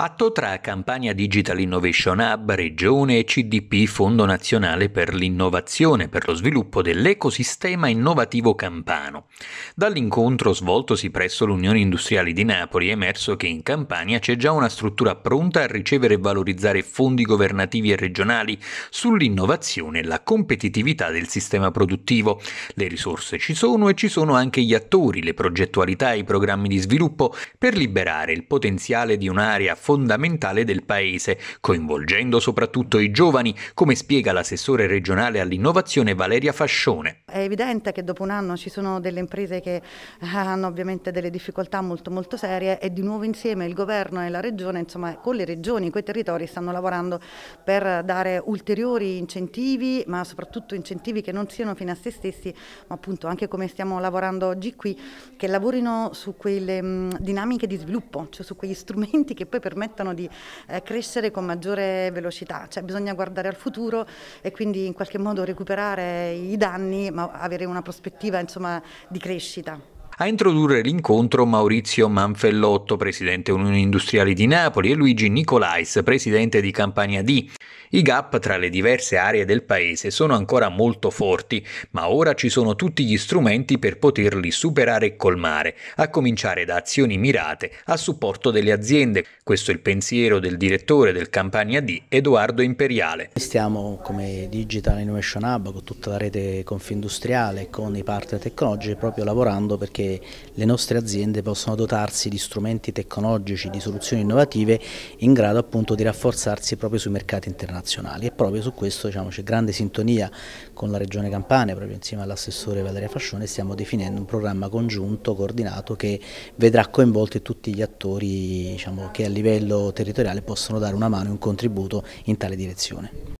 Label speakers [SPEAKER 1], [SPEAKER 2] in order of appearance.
[SPEAKER 1] Patto tra Campania Digital Innovation Hub, Regione e CDP Fondo Nazionale per l'Innovazione per lo sviluppo dell'ecosistema innovativo campano. Dall'incontro svoltosi presso l'Unione Industriali di Napoli è emerso che in Campania c'è già una struttura pronta a ricevere e valorizzare fondi governativi e regionali sull'innovazione e la competitività del sistema produttivo. Le risorse ci sono e ci sono anche gli attori, le progettualità e i programmi di sviluppo per liberare il potenziale di un'area forte fondamentale del Paese, coinvolgendo soprattutto i giovani, come spiega l'assessore regionale all'innovazione Valeria Fascione.
[SPEAKER 2] È evidente che dopo un anno ci sono delle imprese che eh, hanno ovviamente delle difficoltà molto molto serie e di nuovo insieme il governo e la regione, insomma con le regioni, quei territori stanno lavorando per dare ulteriori incentivi, ma soprattutto incentivi che non siano fino a se stessi, ma appunto anche come stiamo lavorando oggi qui, che lavorino su quelle mh, mm, dinamiche di sviluppo, cioè su quegli strumenti che poi permettono permettano di eh, crescere con maggiore velocità, cioè bisogna guardare al futuro e quindi in qualche modo recuperare i danni ma avere una prospettiva insomma, di crescita.
[SPEAKER 1] A introdurre l'incontro Maurizio Manfellotto, presidente Unione Industriali di Napoli, e Luigi Nicolais, presidente di Campania D. I gap tra le diverse aree del paese sono ancora molto forti, ma ora ci sono tutti gli strumenti per poterli superare e colmare, a cominciare da azioni mirate a supporto delle aziende. Questo è il pensiero del direttore del Campania D, Edoardo Imperiale.
[SPEAKER 3] Stiamo come Digital Innovation Hub con tutta la rete confindustriale e con i partner tecnologici proprio lavorando perché le nostre aziende possono dotarsi di strumenti tecnologici, di soluzioni innovative in grado appunto di rafforzarsi proprio sui mercati internazionali e proprio su questo diciamo, c'è grande sintonia con la Regione Campania, proprio insieme all'assessore Valeria Fascione stiamo definendo un programma congiunto, coordinato che vedrà coinvolti tutti gli attori diciamo, che a livello territoriale possono dare una mano e un contributo in tale direzione.